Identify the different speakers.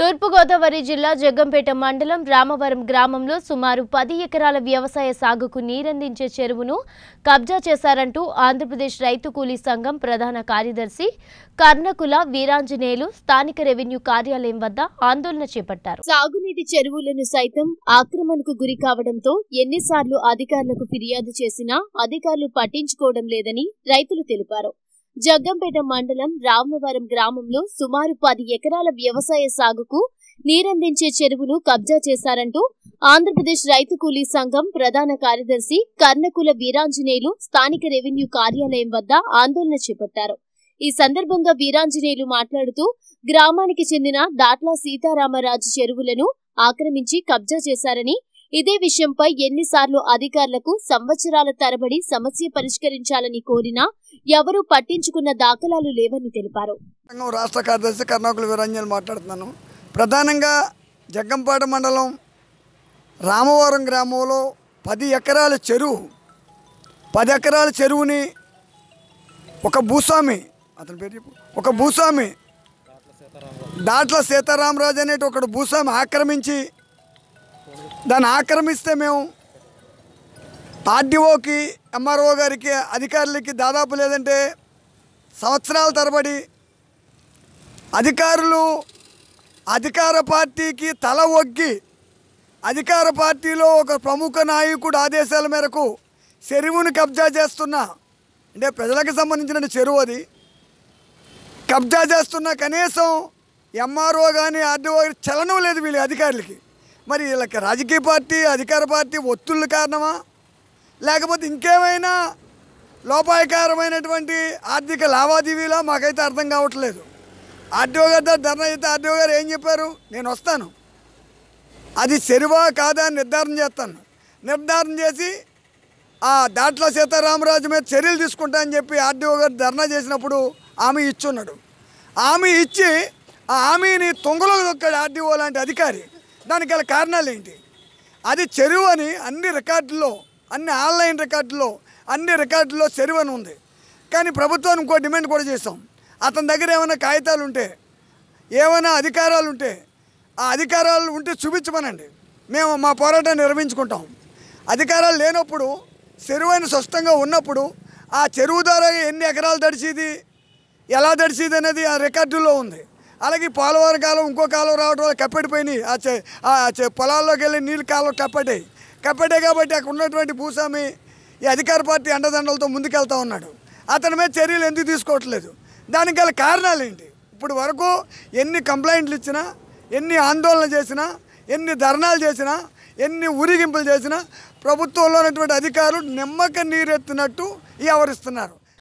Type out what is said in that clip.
Speaker 1: తూర్పుగోదావరి జిల్లా జగ్గంపేట మండలం రామవరం గ్రామంలో సుమారు పది ఎకరాల వ్యవసాయ సాగుకు నీరందించే చెరువును కబ్జా చేశారంటూ ఆంధ్రప్రదేశ్ రైతు కూలీ సంఘం ప్రధాన కార్యదర్శి కర్ణకుల వీరాంజనేయులు స్థానిక రెవెన్యూ కార్యాలయం వద్ద ఆందోళన చేపట్టారు సాగునీటి చెరువులను సైతం ఆక్రమణకు గురి కావడంతో ఎన్నిసార్లు అధికారులకు ఫిర్యాదు చేసినా అధికారులు పట్టించుకోవడం లేదని రైతులు తెలిపారు జగ్గంపేట మండలం రామవరం గ్రామంలో సుమారు పది ఎకరాల వ్యవసాయ సాగుకు నీరందించే చెరువును కబ్జా చేశారంటూ ఆంధ్రప్రదేశ్ రైతు కూలీ సంఘం ప్రధాన కార్యదర్శి కర్ణకుల వీరాంజనేయులు స్థానిక రెవెన్యూ కార్యాలయం వద్ద ఆందోళన చేపట్టారు ఈ సందర్భంగా వీరాంజనేయులు మాట్లాడుతూ గ్రామానికి చెందిన దాట్ల సీతారామరాజు చెరువులను ఆక్రమించి కబ్జా చేశారని ఇదే విషయంపై ఎన్నిసార్లు అధికారులకు సంవత్సరాల తరబడి సమస్య పరిష్కరించాలని కోరినా ఎవరూ పట్టించుకున్న దాఖలాలు లేవని తెలిపారు
Speaker 2: రాష్ట్ర కార్యదర్శి కర్ణాకుల వీరంజన్ మాట్లాడుతున్నాను ప్రధానంగా జగ్గంపాట మండలం రామవరం గ్రామంలో పది ఎకరాల చెరువు పది ఎకరాల చెరువుని ఒక భూస్వామి అతని పేరు ఒక భూస్వామి దాట్ల సీతారామరాజు అనేటి ఒకడు భూస్వామి ఆక్రమించి దాన్ని ఆక్రమిస్తే మేము ఆర్డీఓకి ఎంఆర్ఓ గారికి అధికారులకి దాదాపు లేదంటే సంవత్సరాల తరబడి అధికారులు అధికార పార్టీకి తల ఒగ్గి అధికార పార్టీలో ఒక ప్రముఖ నాయకుడు ఆదేశాల మేరకు చెరువును కబ్జా చేస్తున్న అంటే ప్రజలకు సంబంధించిన చెరువు అది కబ్జా చేస్తున్న కనీసం ఎంఆర్ఓ కానీ ఆర్డీఓ చలనం లేదు వీళ్ళ అధికారులకి మరి వీళ్ళకి రాజకీయ పార్టీ అధికార పార్టీ ఒత్తుళ్ళు కారణమా లేకపోతే ఇంకేమైనా లోపాయకారమైనటువంటి ఆర్థిక లావాదేవీలా మాకైతే అర్థం కావట్లేదు ఆర్డీఓ గారు ధర్నా అయితే ఆర్డీఓ గారు ఏం చెప్పారు నేను వస్తాను అది సరివా కాదా అని నిర్ధారణ చేస్తాను నిర్ధారణ చేసి ఆ దాంట్లో సీతారామరాజు మీద చర్యలు తీసుకుంటా అని చెప్పి ఆర్డీఓ గారు ధర్నా చేసినప్పుడు ఆమె ఇచ్చున్నాడు ఆమె ఇచ్చి ఆ ఆమెని తొంగలో దొక్కడు ఆర్డీఓ లాంటి అధికారి దానికి గల కారణాలు ఏంటి అది చెరువు అని అన్ని రికార్డుల్లో అన్ని ఆన్లైన్ రికార్డుల్లో అన్ని రికార్డుల్లో చెరువు అని ఉంది కానీ ప్రభుత్వం ఇంకో డిమాండ్ కూడా చేస్తాం అతని దగ్గర ఏమైనా కాగితాలు ఉంటే ఏమైనా అధికారాలు ఉంటే ఆ అధికారాలు ఉంటే చూపించమనండి మేము మా పోరాటాన్ని నిర్వహించుకుంటాం అధికారాలు లేనప్పుడు చెరువైన స్వస్థంగా ఉన్నప్పుడు ఆ చెరువు ద్వారా ఎన్ని ఎకరాలు దడిచేది ఎలా దడిచేది అనేది ఆ రికార్డులో ఉంది అలాగే పోలవరం కాలం ఇంకో కాలం రావడం వల్ల కప్పెట్టిపోయినాయి ఆ పొలాల్లోకి వెళ్ళి నీళ్ళు కాలం కప్పటే కప్పటే కాబట్టి అక్కడ ఉన్నటువంటి భూస్వామి ఈ అధికార పార్టీ అండదండలతో ముందుకెళ్తా ఉన్నాడు అతని మీద చర్యలు ఎందుకు తీసుకోవట్లేదు దానికి గల కారణాలు ఏంటి ఇప్పుడు వరకు ఎన్ని కంప్లైంట్లు ఇచ్చినా ఎన్ని ఆందోళన చేసినా ఎన్ని ధర్నాలు చేసినా ఎన్ని ఊరిగింపులు చేసినా ప్రభుత్వంలో ఉన్నటువంటి అధికారులు నిమ్మక నీరెత్తినట్టు వ్యవహరిస్తున్నారు